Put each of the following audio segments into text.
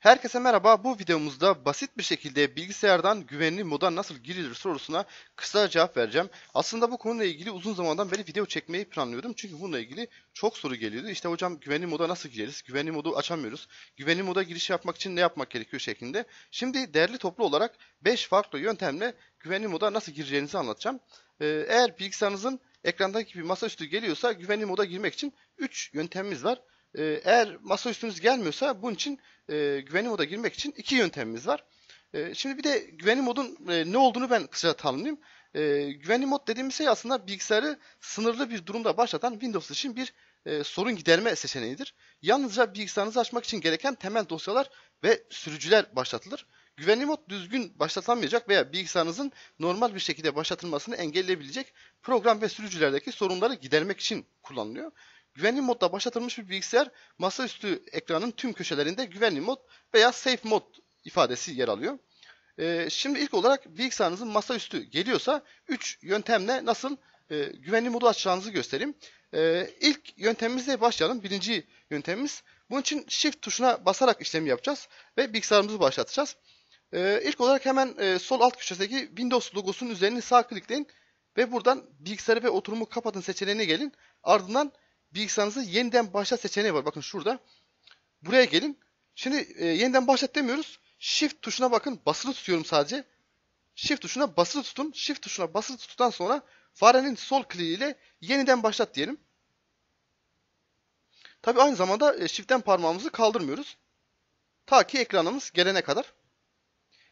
Herkese merhaba. Bu videomuzda basit bir şekilde bilgisayardan güvenli moda nasıl girilir sorusuna kısa cevap vereceğim. Aslında bu konuyla ilgili uzun zamandan beri video çekmeyi planlıyordum. Çünkü bununla ilgili çok soru geliyordu. İşte hocam güvenli moda nasıl gireriz? Güvenli modu açamıyoruz. Güvenli moda giriş yapmak için ne yapmak gerekiyor şeklinde. Şimdi değerli toplu olarak 5 farklı yöntemle güvenli moda nasıl gireceğinizi anlatacağım. Ee, eğer bilgisayarınızın ekrandaki bir masaüstü geliyorsa güvenli moda girmek için 3 yöntemimiz var. Ee, eğer masa üstünüz gelmiyorsa bunun için e, güvenli moda girmek için iki yöntemimiz var. E, şimdi bir de güvenli modun e, ne olduğunu ben kısaca tanımlayayım. E, güvenli mod dediğimiz şey aslında bilgisayarı sınırlı bir durumda başlatan Windows için bir e, sorun giderme seçeneğidir. Yalnızca bilgisayarınızı açmak için gereken temel dosyalar ve sürücüler başlatılır. Güvenli mod düzgün başlatılamayacak veya bilgisayarınızın normal bir şekilde başlatılmasını engelleyebilecek program ve sürücülerdeki sorunları gidermek için kullanılıyor. Güvenli modda başlatılmış bir bilgisayar masaüstü ekranın tüm köşelerinde güvenli mod veya safe mod ifadesi yer alıyor. Ee, şimdi ilk olarak bilgisayarınızın masaüstü geliyorsa 3 yöntemle nasıl e, güvenli modu açacağınızı göstereyim. Ee, İlk yöntemimizle başlayalım. Birinci yöntemimiz. Bunun için shift tuşuna basarak işlemi yapacağız ve bilgisayarımızı başlatacağız. Ee, ilk olarak hemen e, sol alt köşesindeki Windows logosunun üzerine sağ tıklayın ve buradan bilgisayarı ve oturumu kapatın seçeneğine gelin. Ardından bilgisayarınızı yeniden başlat seçeneği var. Bakın şurada. Buraya gelin. Şimdi e, yeniden başlat demiyoruz. Shift tuşuna bakın. Basılı tutuyorum sadece. Shift tuşuna basılı tutun. Shift tuşuna basılı tuttuktan sonra farenin sol kliğiyle yeniden başlat diyelim. Tabi aynı zamanda e, shift'ten parmağımızı kaldırmıyoruz. Ta ki ekranımız gelene kadar.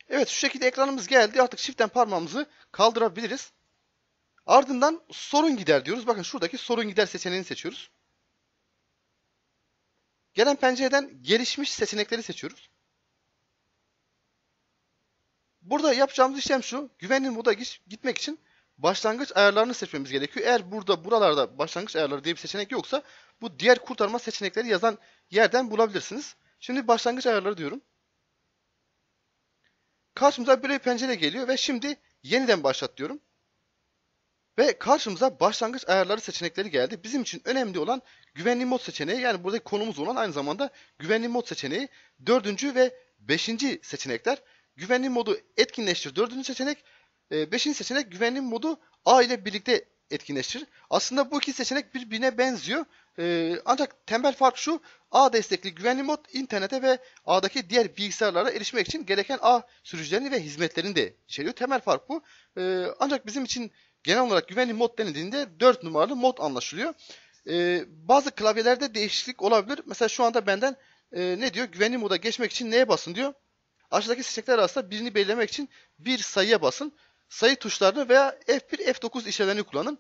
Evet şu şekilde ekranımız geldi. Artık shift'ten parmağımızı kaldırabiliriz. Ardından sorun gider diyoruz. Bakın şuradaki sorun gider seçeneğini seçiyoruz. Gelen pencereden gelişmiş seçenekleri seçiyoruz. Burada yapacağımız işlem şu. Güvenli moda gitmek için başlangıç ayarlarını seçmemiz gerekiyor. Eğer burada buralarda başlangıç ayarları diye bir seçenek yoksa bu diğer kurtarma seçenekleri yazan yerden bulabilirsiniz. Şimdi başlangıç ayarları diyorum. Karşımıza böyle bir pencere geliyor ve şimdi yeniden başlat diyorum. Ve karşımıza başlangıç ayarları seçenekleri geldi. Bizim için önemli olan güvenli mod seçeneği yani buradaki konumuz olan aynı zamanda güvenli mod seçeneği. Dördüncü ve beşinci seçenekler. Güvenli modu etkinleştir dördüncü seçenek. E, beşinci seçenek güvenli modu A ile birlikte etkinleştir. Aslında bu iki seçenek birbirine benziyor. E, ancak temel fark şu A destekli güvenli mod internete ve A'daki diğer bilgisayarlara erişmek için gereken A sürücülerini ve hizmetlerini de içeriyor. Temel fark bu. E, ancak bizim için genel olarak güvenli mod denildiğinde 4 numaralı mod anlaşılıyor. Ee, bazı klavyelerde değişiklik olabilir. Mesela şu anda benden e, ne diyor? Güvenli moda geçmek için neye basın diyor. Aşağıdaki seçenekler arasında birini belirlemek için bir sayıya basın. Sayı tuşlarını veya F1, F9 işlemlerini kullanın.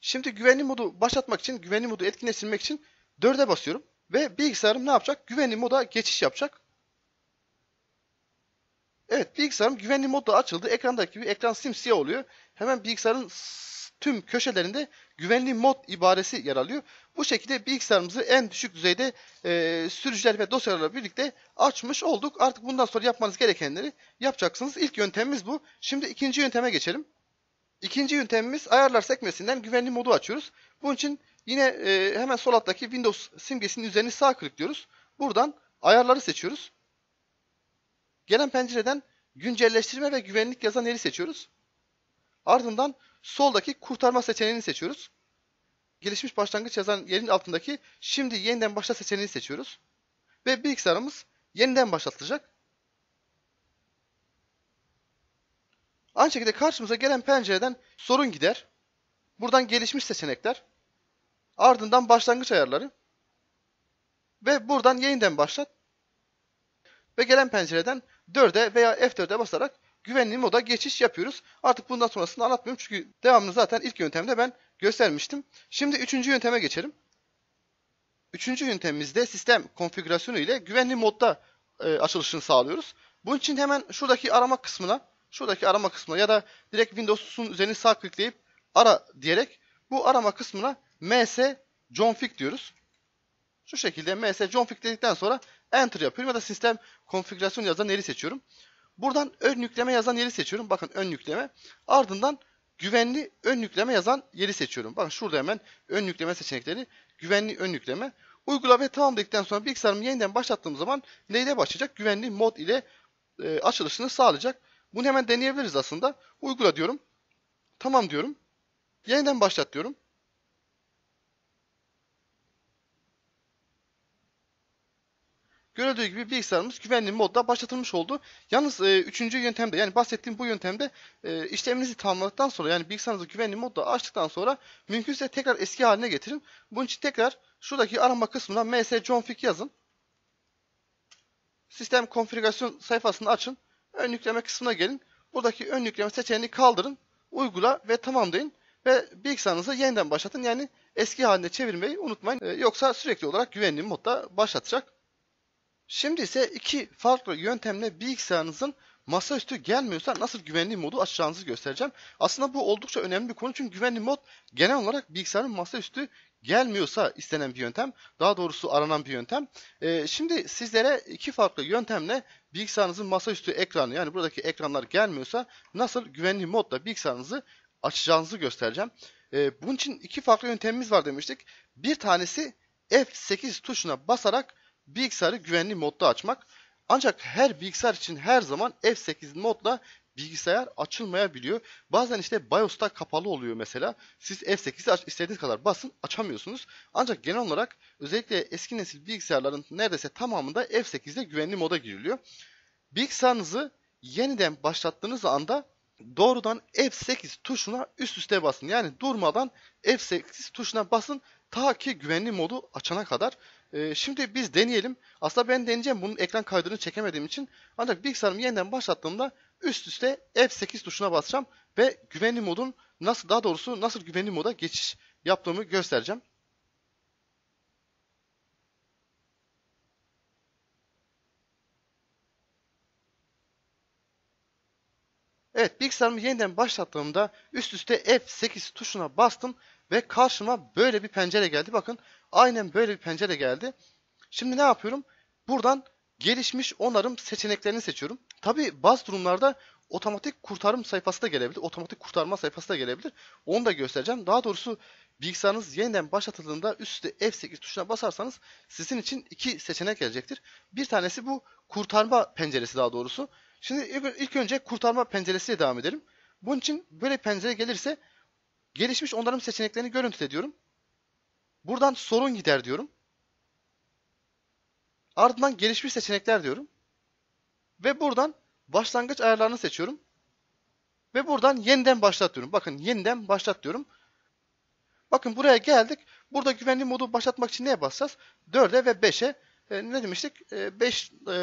Şimdi güvenli modu başlatmak için, güvenli modu etkinleştirmek için 4'e basıyorum. Ve bilgisayarım ne yapacak? Güvenli moda geçiş yapacak. Evet bilgisayarım güvenli modda açıldı. Ekrandaki gibi ekran simsiyah oluyor. Hemen bilgisayarın tüm köşelerinde güvenli mod ibaresi yer alıyor. Bu şekilde bilgisayarımızı en düşük düzeyde e, sürücüler ve dosyalarla birlikte açmış olduk. Artık bundan sonra yapmanız gerekenleri yapacaksınız. İlk yöntemimiz bu. Şimdi ikinci yönteme geçelim. İkinci yöntemimiz ayarlar sekmesinden güvenli modu açıyoruz. Bunun için yine e, hemen sol alttaki Windows simgesinin üzerine sağ tıklıyoruz. Buradan ayarları seçiyoruz. Gelen pencereden güncelleştirme ve güvenlik yazan yeri seçiyoruz. Ardından soldaki kurtarma seçeneğini seçiyoruz. Gelişmiş başlangıç yazan yerin altındaki şimdi yeniden başla seçeneğini seçiyoruz. Ve bilgisayarımız yeniden başlatılacak. Aynı şekilde karşımıza gelen pencereden sorun gider. Buradan gelişmiş seçenekler. Ardından başlangıç ayarları. Ve buradan yeniden başlat. Ve gelen pencereden 4'e veya F4'e basarak güvenli moda geçiş yapıyoruz. Artık bundan sonrasını anlatmıyorum çünkü devamını zaten ilk yöntemde ben göstermiştim. Şimdi üçüncü yönteme geçelim. Üçüncü yöntemimizde sistem konfigürasyonu ile güvenli modda e, açılışını sağlıyoruz. Bunun için hemen şuradaki arama kısmına, şuradaki arama kısmına ya da direkt Windows'un üzerine sağ tıklayıp ara diyerek bu arama kısmına ms config diyoruz. Şu şekilde ms config dedikten sonra Enter yapıyorum ya da sistem konfigürasyon yazan yeri seçiyorum. Buradan ön yükleme yazan yeri seçiyorum. Bakın ön yükleme. Ardından güvenli ön yükleme yazan yeri seçiyorum. Bakın şurada hemen ön yükleme seçenekleri. Güvenli ön yükleme. Uygula ve tamam dedikten sonra bilgisayarımı yeniden başlattığım zaman neyle başlayacak? Güvenli mod ile e, açılışını sağlayacak. Bunu hemen deneyebiliriz aslında. Uygula diyorum. Tamam diyorum. Yeniden başlat diyorum. Görüldüğü gibi bilgisayarımız güvenli modda başlatılmış oldu. Yalnız e, üçüncü yöntemde yani bahsettiğim bu yöntemde e, işleminizi tamamladıktan sonra yani bilgisayarınızı güvenli modda açtıktan sonra mümkünse tekrar eski haline getirin. Bunun için tekrar şuradaki arama kısmına msconfig yazın. Sistem konfigürasyon sayfasını açın. Ön yükleme kısmına gelin. Buradaki ön yükleme seçeneğini kaldırın. Uygula ve tamamlayın Ve bilgisayarınızı yeniden başlatın. Yani eski haline çevirmeyi unutmayın. E, yoksa sürekli olarak güvenli modda başlatacak. Şimdi ise iki farklı yöntemle bilgisayarınızın masaüstü gelmiyorsa nasıl güvenli modu açacağınızı göstereceğim. Aslında bu oldukça önemli bir konu çünkü güvenli mod genel olarak bilgisayarın masaüstü gelmiyorsa istenen bir yöntem. Daha doğrusu aranan bir yöntem. Ee, şimdi sizlere iki farklı yöntemle bilgisayarınızın masaüstü ekranı yani buradaki ekranlar gelmiyorsa nasıl güvenli modla bilgisayarınızı açacağınızı göstereceğim. Ee, bunun için iki farklı yöntemimiz var demiştik. Bir tanesi F8 tuşuna basarak bilgisayarı güvenli modda açmak. Ancak her bilgisayar için her zaman F8 modla bilgisayar açılmayabiliyor. Bazen işte BIOS'ta kapalı oluyor mesela. Siz F8'i istediğiniz kadar basın açamıyorsunuz. Ancak genel olarak özellikle eski nesil bilgisayarların neredeyse tamamında F8'de güvenli moda giriliyor. Bilgisayarınızı yeniden başlattığınız anda doğrudan F8 tuşuna üst üste basın. Yani durmadan F8 tuşuna basın ta ki güvenli modu açana kadar. E, şimdi biz deneyelim. Aslında ben deneyeceğim bunun ekran kaydını çekemediğim için. Ancak bilgisayarımı yeniden başlattığımda üst üste F8 tuşuna basacağım ve güvenli modun nasıl daha doğrusu nasıl güvenli moda geçiş yaptığımı göstereceğim. Evet bilgisayarımı yeniden başlattığımda üst üste F8 tuşuna bastım ve karşıma böyle bir pencere geldi. Bakın aynen böyle bir pencere geldi. Şimdi ne yapıyorum? Buradan gelişmiş onarım seçeneklerini seçiyorum. Tabi bazı durumlarda otomatik kurtarım sayfası da gelebilir. Otomatik kurtarma sayfası da gelebilir. Onu da göstereceğim. Daha doğrusu bilgisayarınız yeniden başlatıldığında üste F8 tuşuna basarsanız sizin için iki seçenek gelecektir. Bir tanesi bu kurtarma penceresi daha doğrusu. Şimdi ilk önce kurtarma penceresiyle devam edelim. Bunun için böyle pencere gelirse gelişmiş onların seçeneklerini görüntüle diyorum. Buradan sorun gider diyorum. Ardından gelişmiş seçenekler diyorum. Ve buradan başlangıç ayarlarını seçiyorum. Ve buradan yeniden başlat diyorum. Bakın yeniden başlat diyorum. Bakın buraya geldik. Burada güvenli modu başlatmak için neye basacağız? 4'e ve 5'e e, ne demiştik? 5 e, e,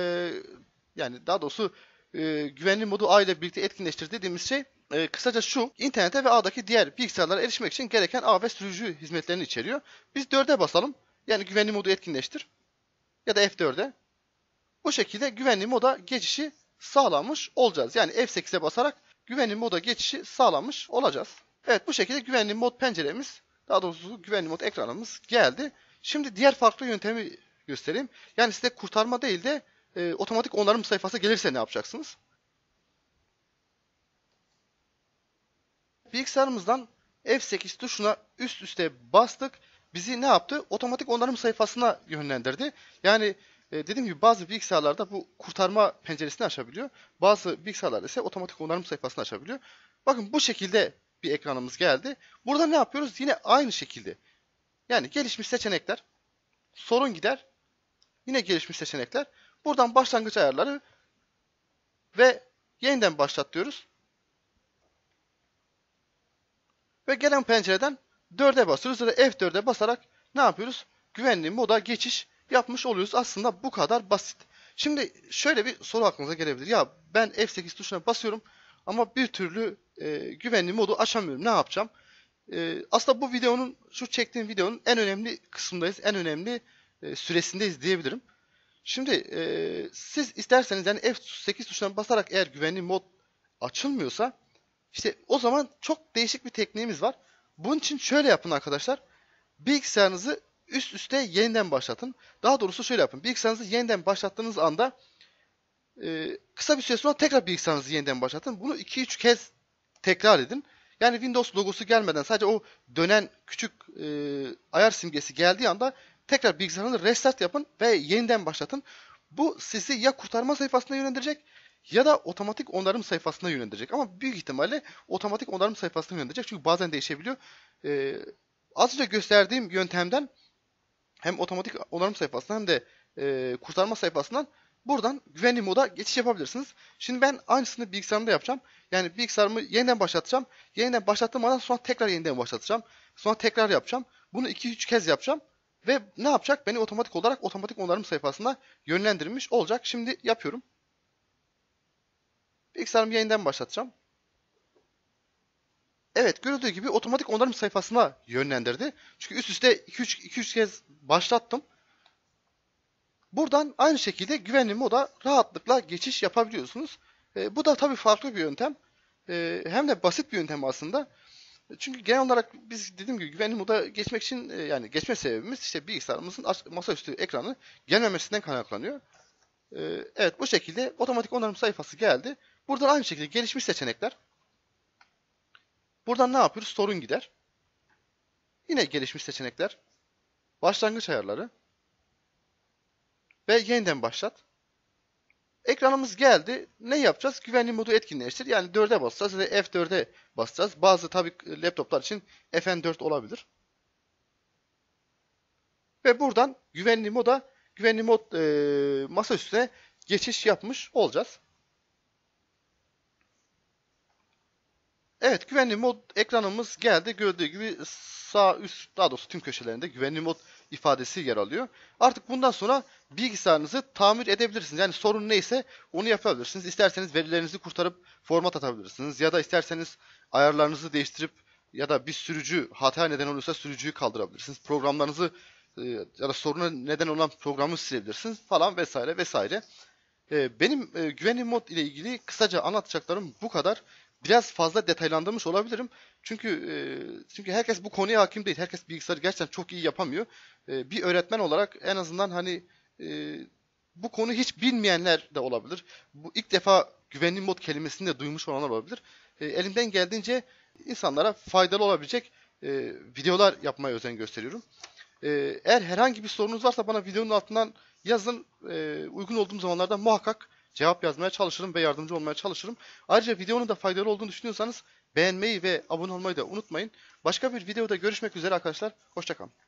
yani daha doğrusu e, güvenli modu ağ ile birlikte etkinleştir dediğimiz şey e, kısaca şu, İnternete ve ağdaki diğer bilgisayarlara erişmek için gereken ağ ve sürücü hizmetlerini içeriyor. Biz 4'e basalım, yani güvenli modu etkinleştir ya da F4'e. Bu şekilde güvenli moda geçişi sağlamış olacağız. Yani F8'e basarak güvenli moda geçişi sağlamış olacağız. Evet bu şekilde güvenli mod penceremiz, daha doğrusu güvenli mod ekranımız geldi. Şimdi diğer farklı yöntemi göstereyim. Yani size kurtarma değil de e, otomatik onarım sayfası gelirse ne yapacaksınız? Bilgisayarımızdan F8 tuşuna üst üste bastık. Bizi ne yaptı? Otomatik onarım sayfasına yönlendirdi. Yani e, dediğim gibi bazı bilgisayarlarda bu kurtarma penceresini açabiliyor. Bazı bilgisayarlarda ise otomatik onarım sayfasını açabiliyor. Bakın bu şekilde bir ekranımız geldi. Burada ne yapıyoruz? Yine aynı şekilde. Yani gelişmiş seçenekler, sorun gider, Yine gelişmiş seçenekler. Buradan başlangıç ayarları ve yeniden başlat diyoruz. Ve gelen pencereden 4'e basıyoruz ya da F4'e basarak ne yapıyoruz? Güvenli moda geçiş yapmış oluyoruz. Aslında bu kadar basit. Şimdi şöyle bir soru aklınıza gelebilir. Ya ben F8 tuşuna basıyorum ama bir türlü e, güvenli modu açamıyorum. Ne yapacağım? E, aslında bu videonun, şu çektiğim videonun en önemli kısmındayız. En önemli e, süresinde izleyebilirim. Şimdi e, siz isterseniz yani F8 tuşuna basarak eğer güvenli mod açılmıyorsa işte o zaman çok değişik bir tekniğimiz var. Bunun için şöyle yapın arkadaşlar. Bilgisayarınızı üst üste yeniden başlatın. Daha doğrusu şöyle yapın. Bilgisayarınızı yeniden başlattığınız anda e, kısa bir süre sonra tekrar bilgisayarınızı yeniden başlatın. Bunu 2-3 kez tekrar edin. Yani Windows logosu gelmeden sadece o dönen küçük e, ayar simgesi geldiği anda Tekrar bilgisayarını restart yapın ve yeniden başlatın. Bu sizi ya kurtarma sayfasına yönlendirecek ya da otomatik onarım sayfasına yönlendirecek. Ama büyük ihtimalle otomatik onarım sayfasına yönlendirecek. Çünkü bazen değişebiliyor. Ee, az önce gösterdiğim yöntemden hem otomatik onarım sayfasından hem de e, kurtarma sayfasından buradan güvenli moda geçiş yapabilirsiniz. Şimdi ben aynısını bilgisayarımda yapacağım. Yani bilgisayarımı yeniden başlatacağım. Yeniden başlattığım anda sonra tekrar yeniden başlatacağım. Sonra tekrar yapacağım. Bunu 2-3 kez yapacağım. Ve ne yapacak? Beni otomatik olarak otomatik onarım sayfasına yönlendirmiş olacak. Şimdi yapıyorum. Bilgisayarımı yayından başlatacağım. Evet görüldüğü gibi otomatik onarım sayfasına yönlendirdi. Çünkü üst üste 2-3 kez başlattım. Buradan aynı şekilde güvenli moda rahatlıkla geçiş yapabiliyorsunuz. E, bu da tabii farklı bir yöntem. E, hem de basit bir yöntem aslında. Çünkü genel olarak biz dediğim gibi güvenli moda geçmek için e, yani geçme sebebimiz işte bilgisayarımızın masaüstü ekranı gelmemesinden kaynaklanıyor. E, evet bu şekilde otomatik onarım sayfası geldi. Buradan aynı şekilde gelişmiş seçenekler. Buradan ne yapıyoruz? Sorun gider. Yine gelişmiş seçenekler. Başlangıç ayarları. Ve yeniden başlat. Ekranımız geldi. Ne yapacağız? Güvenli modu etkinleştir. Yani 4'e basacağız ya da F4'e basacağız. Bazı tabi laptoplar için FN4 olabilir. Ve buradan güvenli moda, güvenli mod e, masa üstüne geçiş yapmış olacağız. Evet güvenli mod ekranımız geldi. Gördüğü gibi sağ üst daha doğrusu tüm köşelerinde güvenli mod ifadesi yer alıyor. Artık bundan sonra bilgisayarınızı tamir edebilirsiniz. Yani sorun neyse onu yapabilirsiniz. İsterseniz verilerinizi kurtarıp format atabilirsiniz. Ya da isterseniz ayarlarınızı değiştirip ya da bir sürücü hata neden olursa sürücüyü kaldırabilirsiniz. Programlarınızı e, ya da soruna neden olan programı silebilirsiniz falan vesaire vesaire. E, benim e, güvenli mod ile ilgili kısaca anlatacaklarım bu kadar biraz fazla detaylandırmış olabilirim. Çünkü e, çünkü herkes bu konuya hakim değil. Herkes bilgisayarı gerçekten çok iyi yapamıyor. E, bir öğretmen olarak en azından hani e, bu konu hiç bilmeyenler de olabilir. Bu ilk defa güvenli mod kelimesini de duymuş olanlar olabilir. E, elimden geldiğince insanlara faydalı olabilecek e, videolar yapmaya özen gösteriyorum. E, eğer herhangi bir sorunuz varsa bana videonun altından yazın. E, uygun olduğum zamanlarda muhakkak cevap yazmaya çalışırım ve yardımcı olmaya çalışırım. Ayrıca videonun da faydalı olduğunu düşünüyorsanız beğenmeyi ve abone olmayı da unutmayın. Başka bir videoda görüşmek üzere arkadaşlar. Hoşçakalın.